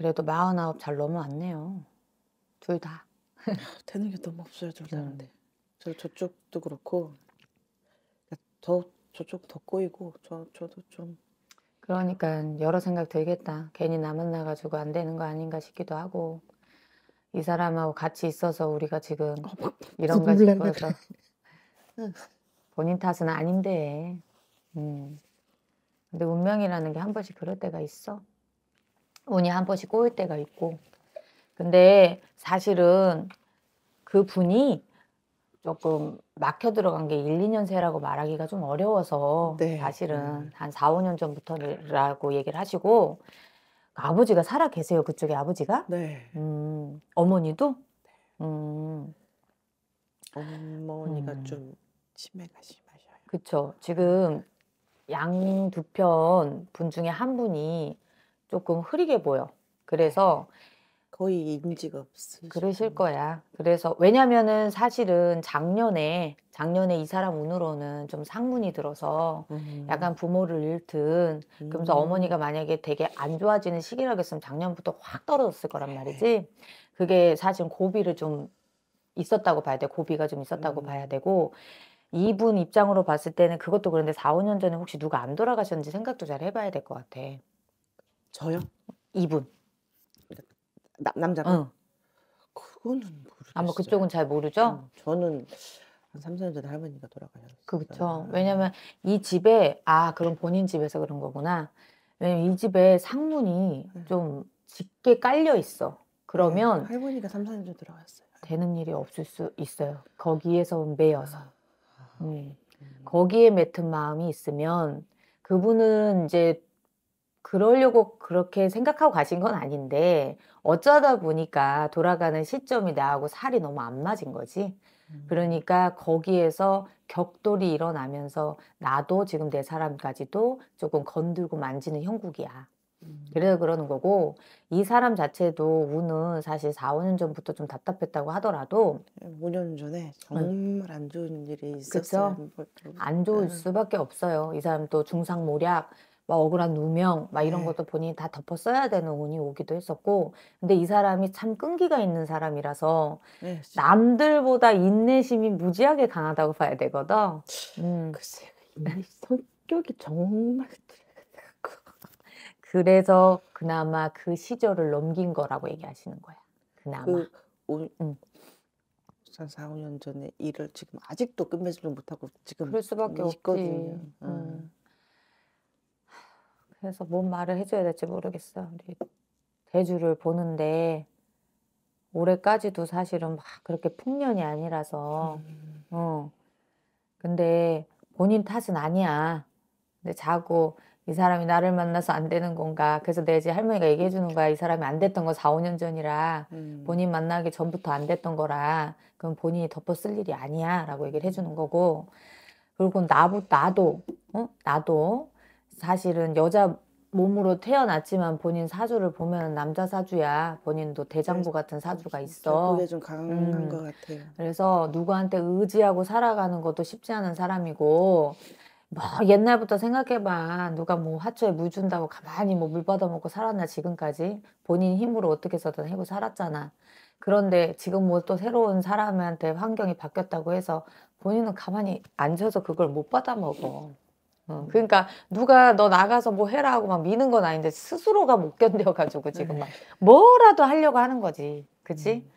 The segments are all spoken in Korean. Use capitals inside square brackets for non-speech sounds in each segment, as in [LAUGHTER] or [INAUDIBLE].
그래도 49잘 넘어왔네요. 둘 다. [LAUGHS] 되는 게 너무 없어요, 둘 다인데. 저 음. 저쪽도 그렇고 그러니까 더 저쪽 더 꼬이고 저 저도 좀 그러니까 여러 생각 들겠다. 괜히 남은 나 가지고 안 되는 거 아닌가 싶기도 하고 이 사람하고 같이 있어서 우리가 지금 어, 아, 뭐, 이런가 싶어서 그래. [LAUGHS] 응. 본인 탓은 아닌데. 음. 근데 운명이라는 게 한 번씩 그럴 때가 있어. 운이 한 번씩 꼬일 때가 있고. 근데 사실은 그 분이 조금 막혀 들어간 게 1, 2년 새라고 말하기가 좀 어려워서 네. 사실은 음. 한 4, 5년 전부터라고 얘기를 하시고 아버지가 살아 계세요. 그쪽에 아버지가? 네. 음, 어머니도? 네. 음. 어머니가 음. 좀 치매가 심하셔요. 그쵸. 지금 양 두 편 분 중에 한 분이 조금 흐리게 보여. 그래서 거의 인지가 없으 그러실 거야. 그래서 왜냐면은 사실은 작년에 작년에 이 사람 운으로는 좀 상문이 들어서 음. 약간 부모를 잃든 음. 그러면서 어머니가 만약에 되게 안 좋아지는 시기라겠으면 작년부터 확 떨어졌을 거란 네. 말이지. 그게 사실 고비를 좀 있었다고 봐야 돼. 고비가 좀 있었다고 음. 봐야 되고 이분 입장으로 봤을 때는 그것도 그런데 4, 5년 전에 혹시 누가 안 돌아가셨는지 생각도 잘 해봐야 될 것 같아. 저요? 이분. 남, 남자분? 어. 그거는 모르겠어요. 아마 그쪽은 잘 모르죠? 음, 저는 한 3, 4년 전 할머니가 돌아가셨어요. 그렇죠. 왜냐면 이 집에 아 그럼 본인 집에서 그런 거구나. 왜냐면 이 집에 상문이 네. 좀 짙게 깔려 있어. 그러면 네, 할머니가 3, 4년 전 돌아가셨어요. 되는 일이 없을 수 있어요. 거기에서 매여서. 아, 음. 음. 거기에 맺은 마음이 있으면 그분은 이제 그러려고 그렇게 생각하고 가신 건 아닌데 어쩌다 보니까 돌아가는 시점이 나하고 살이 너무 안 맞은 거지. 음. 그러니까 거기에서 격돌이 일어나면서 나도 지금 내 사람까지도 조금 건들고 만지는 형국이야. 음. 그래서 그러는 거고 이 사람 자체도 우는 사실 4, 5년 전부터 좀 답답했다고 하더라도 5년 전에 정말 안 좋은 일이 있었어요. 그쵸? 뭐, 뭐, 안 좋을 수밖에 없어요. 이 사람 도 중상모략 막 억울한 누명 막 이런 네. 것도 본인이 다 덮어 써야 되는 운이 오기도 했었고 근데 이 사람이 참 끈기가 있는 사람이라서 네, 남들보다 인내심이 무지하게 강하다고 봐야 되거든. 음. 글쎄 성격이 정말 그래서 그나마 그 시절을 넘긴 거라고 얘기하시는 거야. 그나마. 그, 오, 음. 한 4, 5년 전에 일을 지금 아직도 끝맺지 못하고 지금 그럴 수밖에 있거든요. 없지. 음. 음. 그래서 뭔 말을 해줘야 될지 모르겠어 우리 대주를 보는데 올해까지도 사실은 막 그렇게 풍년이 아니라서 음. 어 근데 본인 탓은 아니야. 근데 자고 이 사람이 나를 만나서 안 되는 건가. 그래서 내 이제 할머니가 얘기해 주는 거야. 이 사람이 안 됐던 거 4, 5년 전이라 음. 본인 만나기 전부터 안 됐던 거라 그럼 본인이 덮어 쓸 일이 아니야. 라고 얘기를 해 주는 거고. 그리고 나부, 나도, 어? 나도 사실은 여자 몸으로 태어났지만 본인 사주를 보면 남자 사주야 본인도 대장부 네, 같은 사주가 있어. 그게 좀 강한 음. 것 같아요. 그래서 누구한테 의지하고 살아가는 것도 쉽지 않은 사람이고 뭐 옛날부터 생각해봐 누가 뭐 화초에 물 준다고 가만히 뭐 물 받아먹고 살았나 지금까지 본인 힘으로 어떻게 해서든 해고 살았잖아. 그런데 지금 뭐 또 새로운 사람한테 환경이 바뀌었다고 해서 본인은 가만히 앉아서 그걸 못 받아먹어. 어. 그러니까 누가 너 나가서 뭐 해라 하고 막 미는 건 아닌데 스스로가 못 견뎌가지고 네. 지금 막 뭐라도 하려고 하는 거지. 그치? 음.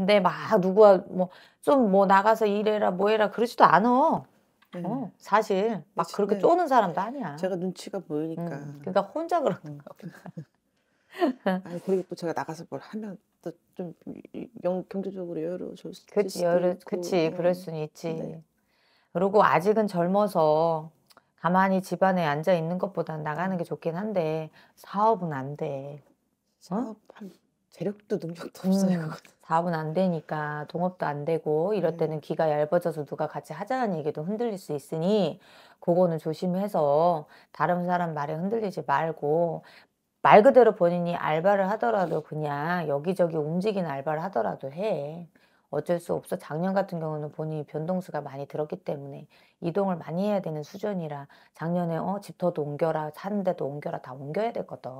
근데 막 누구와 뭐 좀뭐 뭐 나가서 일해라 뭐 해라 그러지도 않어. 네. 어, 사실 막 그렇게 쪼는 사람도 아니야. 제가 눈치가 보이니까. 음, 그러니까 혼자 그런 음. 거 [LAUGHS] 아니 그리고 또 제가 나가서 뭘 하면 또좀 경제적으로 여유로워질 수도 그치, 여유, 그치, 그럴 수는 음. 있지. 네. 그리고 아직은 젊어서 가만히 집안에 앉아 있는 것보다 나가는 게 좋긴 한데 사업은 안 돼. 어? 사업할 재력도 능력도 음, 없어요. 그거는. 사업은 안 되니까 동업도 안 되고 이럴 네. 때는 귀가 얇아져서 누가 같이 하자는 얘기도 흔들릴 수 있으니 그거는 조심해서 다른 사람 말에 흔들리지 말고 말 그대로 본인이 알바를 하더라도 그냥 여기저기 움직이는 알바를 하더라도 해. 어쩔 수 없어 작년 같은 경우는 본인이 변동수가 많이 들었기 때문에 이동을 많이 해야 되는 수준이라 작년에 어 집터도 옮겨라 사는 데도 옮겨라 다 옮겨야 되거든.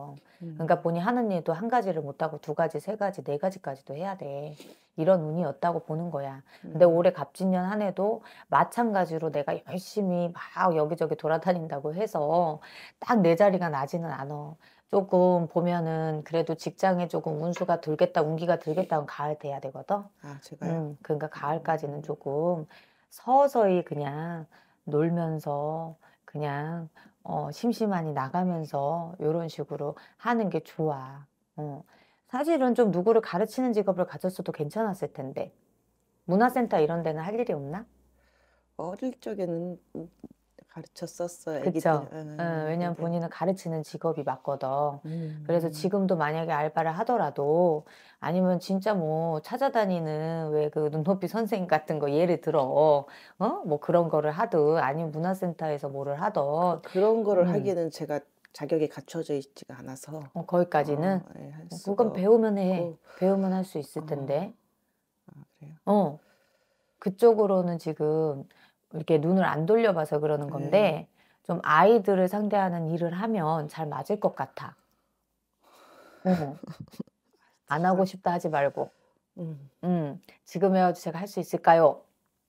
음. 그러니까 본인 하는 일도 한 가지를 못하고 두 가지, 세 가지, 네 가지까지도 해야 돼. 이런 운이었다고 보는 거야. 근데 음. 올해 갑진년 한 해도 마찬가지로 내가 열심히 막 여기저기 돌아다닌다고 해서 딱 내 자리가 나지는 않아. 조금 보면은 그래도 직장에 조금 운수가 들겠다, 운기가 들겠다면 가을 돼야 되거든. 아, 제가요? 음, 그러니까 음. 가을까지는 조금 서서히 그냥 놀면서 그냥 어, 심심하니 나가면서 이런 식으로 하는 게 좋아. 어. 사실은 좀 누구를 가르치는 직업을 가졌어도 괜찮았을 텐데. 문화센터 이런 데는 할 일이 없나? 어릴 적에는 가르쳤었어 요기들그 예, 응, 예, 예. 왜냐면 하 본인은 가르치는 직업이 맞거든. 음. 그래서 지금도 만약에 알바를 하더라도 아니면 진짜 뭐 찾아다니는 왜 그 눈높이 선생님 같은 거 예를 들어 어뭐 그런 거를 하든 아니면 문화센터에서 뭐를 하든 그, 그런 거를 음. 하기는 제가 자격이 갖춰져 있지가 않아서 어, 거기까지는 어, 예, 할 어, 수가 그건 배우면 해 없고. 배우면 할 수 있을 어. 텐데 아, 그래요? 어 그쪽으로는 지금 이렇게 눈을 안 돌려봐서 그러는 건데 네. 좀 아이들을 상대하는 일을 하면 잘 맞을 것 같아 어. [LAUGHS] 안 하고 싶다 하지 말고 음. 음 지금이라도 제가 할 수 있을까요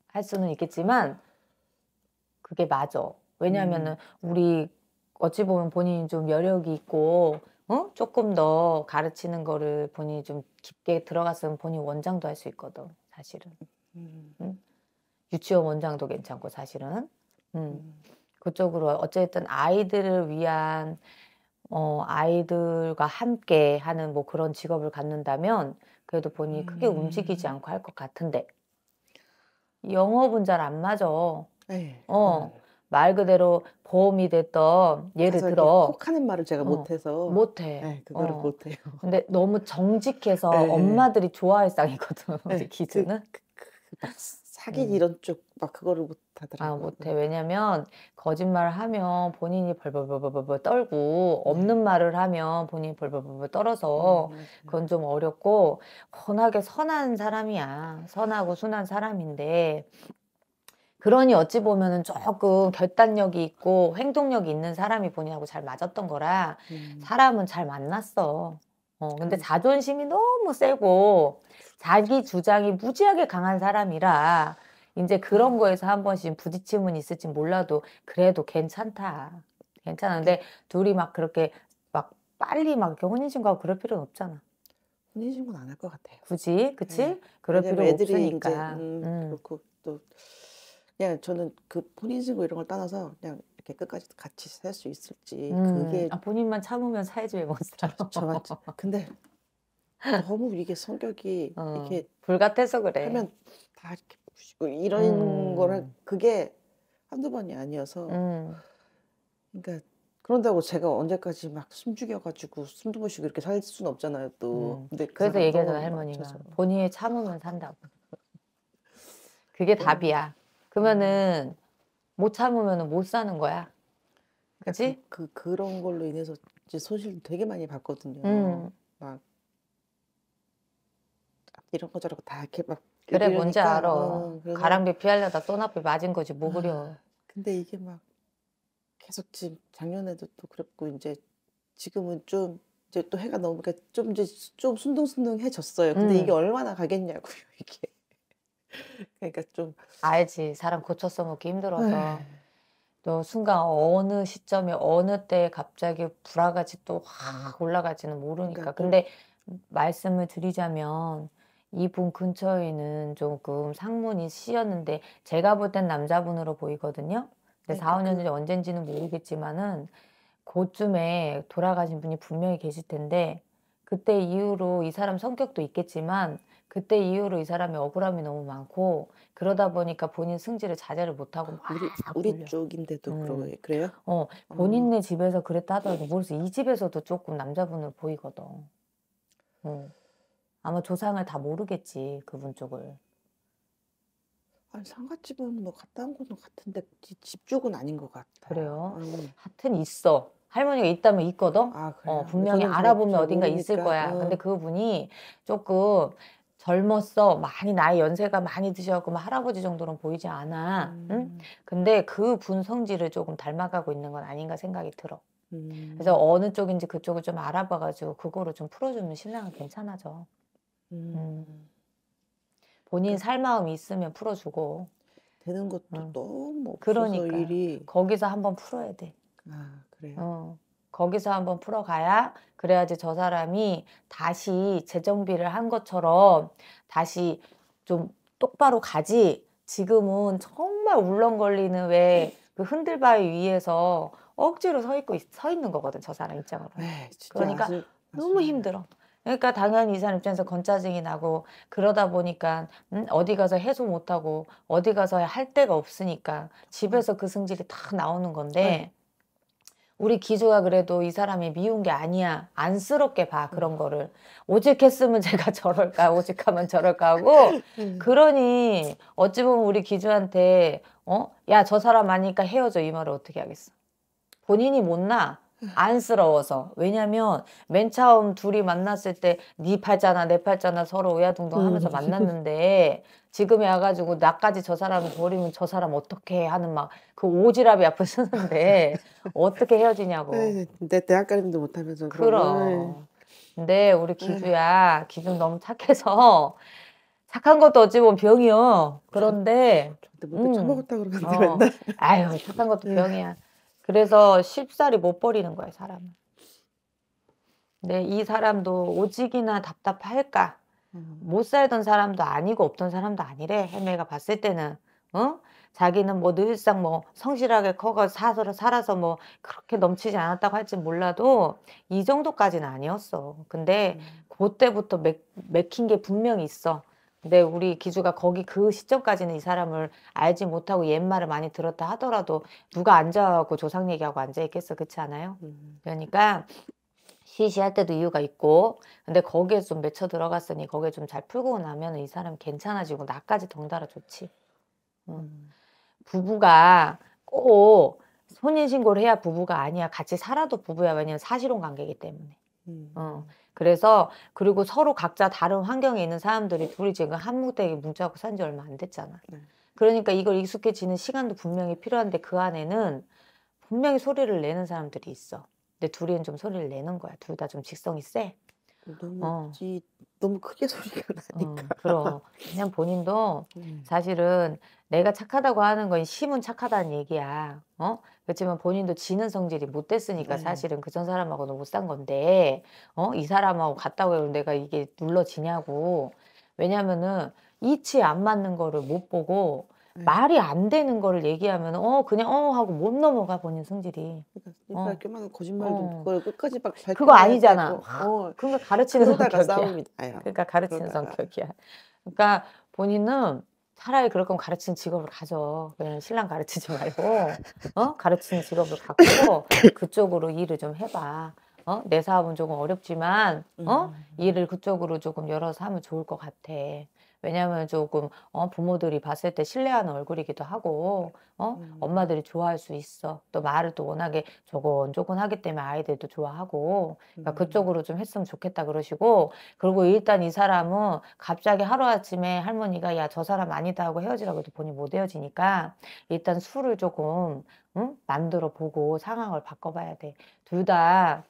할 수는 있겠지만 그게 맞어 왜냐하면은 음. 우리 어찌 보면 본인이 좀 여력이 있고 어? 조금 더 가르치는 거를 본인이 좀 깊게 들어갔으면 본인 원장도 할 수 있거든 사실은 음. 응? 유치원 원장도 괜찮고 사실은 음. 그쪽으로 어쨌든 아이들을 위한 어, 아이들과 함께 하는 뭐 그런 직업을 갖는다면 그래도 본인이 크게 음. 움직이지 않고 할 것 같은데 영어 분잘 안 맞아. 에이, 네. 어. 음. 말 그대로 보험이 됐던 예를 들어 콕 하는 말을 제가 어, 못해서 못해 네, 어. 그거를 어. 못해요. [LAUGHS] 근데 너무 정직해서 네. 엄마들이 좋아할 상이거든 네, 기준은 그, 그, 그, 그 사기 음. 이런 쪽 막 그거를 못하더라고요. 아 못해 왜냐면 거짓말을 하면 본인이 벌벌벌벌벌 떨고 없는 네. 말을 하면 본인이 벌벌벌벌 떨어서 음, 그건 좀 어렵고 워낙에 선한 사람이야 선하고 순한 사람인데 그러니 어찌 보면은 조금 결단력이 있고 행동력이 있는 사람이 본인하고 잘 맞았던 거라 음. 사람은 잘 만났어. 어, 근데 음. 자존심이 너무 세고 자기 주장이 무지하게 강한 사람이라 이제 그런 음. 거에서 한 번씩 부딪힘은 있을지 몰라도 그래도 괜찮다. 괜찮은데 둘이 막 그렇게 막 빨리 막 이렇게 혼인신고하고 그럴 필요는 없잖아. 혼인신고는 안 할 것 같아요. 굳이, 그치? 네. 그럴 필요 애 없으니까. 이제, 음, 음. 그렇고 또 그냥 저는 그분리지고 이런 걸 떠나서 그냥 이렇게 끝까지 같이 살 수 있을지 음. 그게 아, 본인만 참으면 사회주의 몬스터. 죠 그렇죠. 근데 너무 이게 성격이 어, 이렇게 불같아서 그래. 하면 다 이렇게 부시고 이런 음. 거를 그게 한두 번이 아니어서 음. 그러니까 그런다고 제가 언제까지 막 숨죽여가지고 숨도 못 쉬고 이렇게 살 수는 없잖아요 또. 음. 근데 그 그래서 얘기해서 할머니가 본인이 참으면 산다고. 그게 네. 답이야. 그러면은 못참으면못 사는 거야. 그지? 그러니까 그, 그 그런 걸로 인해서 이제 손실 되게 많이 받거든요. 음. 막 이런 거 저런 거 다 이렇게 막 그래 이러 뭔지 알아. 어, 가랑비 피하려다 또나비 맞은 거지 뭐 그려. 아, 근데 이게 막 계속 지금 작년에도 또 그랬고 이제 지금은 좀 이제 또 해가 넘으니까 그러니까 좀 이제 좀 순둥순둥해졌어요. 근데 음. 이게 얼마나 가겠냐고요 [LAUGHS] 이게. 그러니까 좀 알지 사람 고쳐 써먹기 힘들어서 네. 또 순간 어느 시점에 어느 때 갑자기 불화같이 또 확 올라갈지는 모르니까 그러니까 근데 말씀을 드리자면 이 분 근처에는 조금 상문이 씌었는데 제가 볼 땐 남자분으로 보이거든요. 근데 그러 4, 5년 전에 언젠지는 모르겠지만은 그쯤에 돌아가신 분이 분명히 계실 텐데 그때 이후로 이 사람 성격도 있겠지만 그때 이후로 이 사람이 억울함이 너무 많고 그러다 보니까 본인 승질을 자제를 못하고 막 우리 우리 쪽인데도 음. 그러 그래요? 어, 어. 본인네 음. 집에서 그랬다 하더라도 모르이 집에서도 조금 남자분을 보이거든. 음. 아마 조상을 다 모르겠지 그분 쪽을. 아니 상가집은 뭐 갔다 온 거는 같은데 집 쪽은 아닌 것 같아. 그래요? 음. 어. 하여튼 있어. 할머니가 있다면 있거든. 아, 어, 분명히 알아보면 어딘가 있을 거야. 어. 근데 그분이 조금 젊었어. 많이 나이 연세가 많이 드셔고막 할아버지 정도는 보이지 않아. 음. 응? 근데 그분 성질을 조금 닮아가고 있는 건 아닌가 생각이 들어. 음. 그래서 어느 쪽인지 그쪽을 좀 알아봐가지고 그거로 좀 풀어주면 신랑은 괜찮아져. 음. 음. 본인 그 살 마음이 있으면 풀어주고. 되는 것도 응. 음. 너무 그러니까 일이 거기서 한번 풀어야 돼. 아 그래요. 어. 거기서 한번 풀어가야 그래야지 저 사람이 다시 재정비를 한 것처럼 다시 좀 똑바로 가지 지금은 정말 울렁거리는왜 그 흔들바위 위에서 억지로 서 있고 서 있는 거거든 저 사람 입장으로. 네, 그러니까 아주, 아주 너무 힘들어. 그러니까 당연히 이 사람 입장에서 건짜증이 나고 그러다 보니까 음, 어디 가서 해소 못하고 어디 가서 할 데가 없으니까 집에서 음. 그 승질이 다 나오는 건데 네. 우리 기조가 그래도 이 사람이 미운 게 아니야. 안쓰럽게 봐, 음. 그런 거를. 오직 했으면 제가 [LAUGHS] 저럴까, 오직 하면 저럴까 하고. [LAUGHS] 음. 그러니, 어찌 보면 우리 기조한테, 어? 야, 저 사람 아니까 헤어져. 이 말을 어떻게 하겠어? 본인이 못나. 안쓰러워서. 왜냐면 맨 처음 둘이 만났을 때 네 팔자나 내 팔자나 서로 의아둥둥 하면서 음. 만났는데 지금에 와가지고 나까지 저 사람 버리면 저 사람 어떻게 하는 막 그 오지랖이 앞에 쓰는데 [LAUGHS] 어떻게 헤어지냐고. 네, 내 대학 가림도 못하면서 그럼. 네. 근데 우리 네. 기주야 기준 너무 착해서 [LAUGHS] 착한 것도 어찌 보면 병이요. 그런데 저한테 뭐 음. 처먹었다 그러는데 어. 맨날. 아유 착한 것도 병이야. 그래서 쉽사리 못 버리는 거야 사람은. 이 사람도 오직이나 답답할까 못 살던 사람도 아니고 없던 사람도 아니래 해매가 봤을 때는 어? 자기는 뭐 늘상 뭐 성실하게 커가 사서 살아서 뭐 그렇게 넘치지 않았다고 할지 몰라도 이 정도까지는 아니었어. 근데 음. 그때부터 맥, 맥힌 게 분명히 있어. 근데 우리 기주가 거기 그 시점까지는 이 사람을 알지 못하고 옛말을 많이 들었다 하더라도 누가 앉아갖고 조상 얘기하고 앉아있겠어 그렇지 않아요? 음. 그러니까 시시할 때도 이유가 있고 근데 거기에 좀 맺혀 들어갔으니 거기에 좀 잘 풀고 나면 이 사람 괜찮아지고 나까지 덩달아 좋지 응. 음. 부부가 꼭 혼인신고를 해야 부부가 아니야 같이 살아도 부부야 왜냐면 사실혼 관계이기 때문에 음. 어. 그래서 그리고 서로 각자 다른 환경에 있는 사람들이 둘이 지금 한무대에 문자갖고산 지 얼마 안 됐잖아 음. 그러니까 이걸 익숙해지는 시간도 분명히 필요한데 그 안에는 분명히 소리를 내는 사람들이 있어 근데 둘이는 좀 소리를 내는 거야. 둘 다 좀 직성이 세. 너무 어. 지, 너무 크게 [LAUGHS] 소리가 어, 나니까. 어, 그럼 그냥 본인도 음. 사실은 내가 착하다고 하는 건 심은 착하다는 얘기야. 어? 그렇지만 본인도 지는 성질이 못 됐으니까 네. 사실은 그 전 사람하고는 못산 건데, 어? 이 사람하고 갔다고 해도 내가 이게 눌러지냐고. 왜냐면은 이치 안 맞는 거를 못 보고 네. 말이 안 되는 거를 얘기하면 어 그냥 어 하고 못 넘어가 본인 성질이. 그러니까 이렇게 어. 거짓말도 어. 그걸 끝까지 막 그거 아니잖아. 어. 그러니까 가르치는 성격이야. 싸웁니다. 그러니까 가르치는 그러다가. 성격이야. 그러니까 본인은 차라리 그럴 거면 가르치는 직업을 가져. 그냥 신랑 가르치지 말고 어 가르치는 직업을 갖고 그쪽으로 일을 좀 해봐. 어? 내 사업은 조금 어렵지만 어? 음. 일을 그쪽으로 조금 열어서 하면 좋을 것 같아. 왜냐하면 조금 어, 부모들이 봤을 때 신뢰하는 얼굴이기도 하고 어? 음. 엄마들이 좋아할 수 있어. 또 말을 또 워낙에 조곤조곤 하기 때문에 아이들도 좋아하고 그러니까 음. 그쪽으로 좀 했으면 좋겠다 그러시고 그리고 일단 이 사람은 갑자기 하루아침에 할머니가 야 저 사람 아니다 하고 헤어지라고 해도 본인 못 헤어지니까 일단 술을 조금 응? 만들어 보고 상황을 바꿔봐야 돼. 둘 다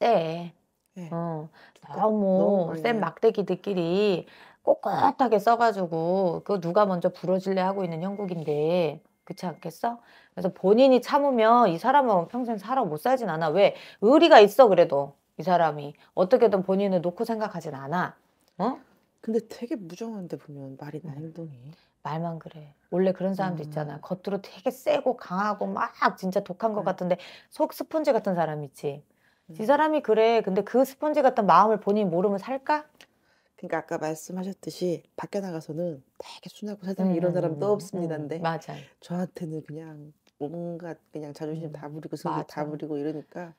쎄. 네. 어, 너무, 너 예. 막대기들끼리 꼿꼿하게 음. 써가지고 그거 누가 먼저 부러질래 하고 있는 형국인데 그렇지 않겠어? 그래서 본인이 참으면 이 사람하고 평생 살아 못 살진 않아. 왜? 의리가 있어 그래도 이 사람이 어떻게든 본인을 놓고 생각하진 않아. 어? 근데 되게 무정한데 보면 말이나 음. 행동이 말만 그래. 원래 그런 사람도 음. 있잖아. 겉으로 되게 세고 강하고 막 진짜 독한 것 네. 같은데 속스펀지 같은 사람 있지. 음. 이 사람이 그래. 근데 그스펀지 같은 마음을 본인 이 모르면 살까? 그러니까 아까 말씀하셨듯이 밖에 나가서는 되게 순하고 세상에 음, 이런 사람도 음, 없습니다근데 음, 음 저한테는 그냥 뭔가 그냥 자존심 다 음, 부리고 성질 다 부리고 이러니까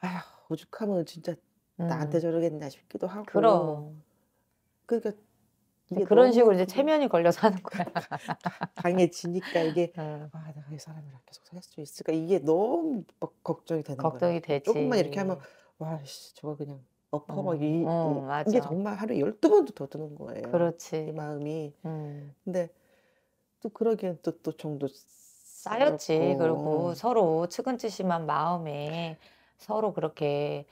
아휴 오죽하면 진짜 나한테 음. 저러겠냐 싶기도 하고 그럼 그러니까 그런 식으로 이제 체면이 걸려서 는 거야. 그러니까 [LAUGHS] 강해지니까 이게 응. 아 내가 이 사람이랑 계속 살 수 있을까 이게 너무 걱정이 되는 걱정이 되지. 조금만 이렇게 하면 와 씨, 저거 그냥 엎어 어, 막 음. 이, 어, 이게 정말 하루에 1 2 번도 더 드는 거예요. 그렇지. 이 마음이. 음. 근데 또 그러기엔 또, 또 정도 쌓였지. 그렇고. 그리고 서로 측은지심한 마음에 서로 그렇게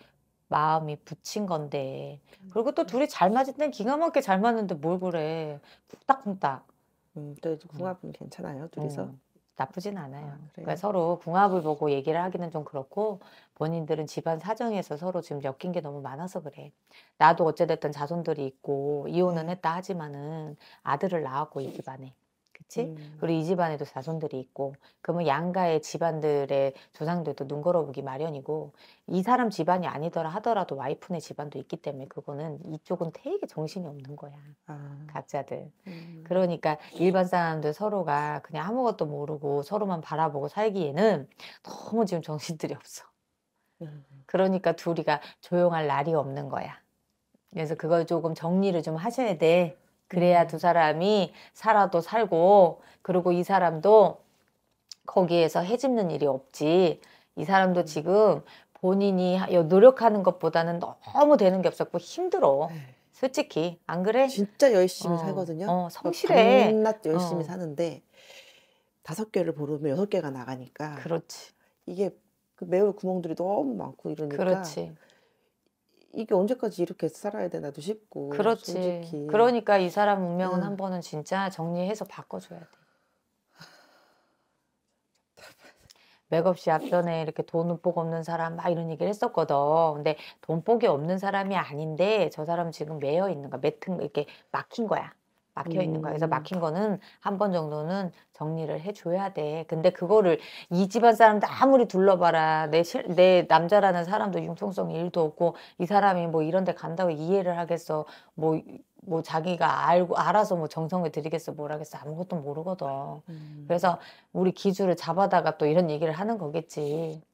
마음이 붙인 건데. 그리고 또 둘이 잘 맞을 땐 기가 막히게 잘 맞는데 뭘 그래. 쿵딱쿵딱. 음, 또 음. 궁합은 음. 괜찮아요, 둘이서. 음. 나쁘진 않아요. 아, 그러니까 서로 궁합을 보고 얘기를 하기는 좀 그렇고 본인들은 집안 사정에서 서로 지금 엮인 게 너무 많아서 그래. 나도 어찌됐든 자손들이 있고 이혼은 네. 했다 하지만은 아들을 낳았고 이 집안에 있지. 음. 그리고 이 집안에도 자손들이 있고, 그러면 양가의 집안들의 조상들도 눈 걸어보기 마련이고, 이 사람 집안이 아니더라 하더라도 와이프네 집안도 있기 때문에 그거는 이쪽은 되게 정신이 없는 거야. 아. 각자들. 음. 그러니까 일반 사람들 서로가 그냥 아무것도 모르고 서로만 바라보고 살기에는 너무 지금 정신들이 [LAUGHS] 없어. 음. 그러니까 둘이가 조용할 날이 없는 거야. 그래서 그걸 조금 정리를 좀 하셔야 돼. 그래야 음. 두 사람이 살아도 살고 그리고 이 사람도 거기에서 해집는 일이 없지. 이 사람도 음. 지금 본인이 노력하는 것보다는 너무 되는 게 없었고 힘들어. 네. 솔직히 안 그래? 진짜 열심히 어, 살거든요. 어, 성실해. 밤낮 열심히 어. 사는데 다섯 개를 보르면 여섯 개가 나가니까. 그렇지. 이게 그 매울 구멍들이 너무 많고 이러니까. 그렇지. 이게 언제까지 이렇게 살아야 되나도 싶고 그렇지 솔직히. 그러니까 이 사람 운명은 음. 한 번은 진짜 정리해서 바꿔줘야 돼 [LAUGHS] 맥없이 앞전에 이렇게 돈복 없는 사람 막 이런 얘기를 했었거든. 근데 돈복이 없는 사람이 아닌데 저 사람 지금 매여 있는 거 매튼 이렇게 막힌 거야. 막혀 있는 거야. 그래서 음. 막힌 거는 한 번 정도는 정리를 해줘야 돼. 근데 그거를 이 집안 사람들 아무리 둘러봐라. 내, 실, 내 남자라는 사람도 융통성 일도 없고 이 사람이 뭐 이런 데 간다고 이해를 하겠어. 뭐, 뭐 자기가 알고, 알아서 뭐 정성을 들이겠어. 뭘 하겠어. 아무것도 모르거든. 음. 그래서 우리 기준을 잡아다가 또 이런 얘기를 하는 거겠지.